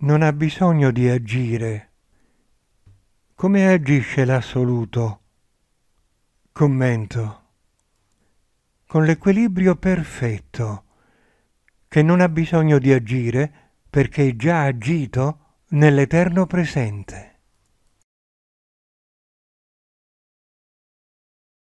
non ha bisogno di agire. Come agisce l'assoluto? Commento. Con l'equilibrio perfetto, che non ha bisogno di agire perché è già agito nell'eterno presente.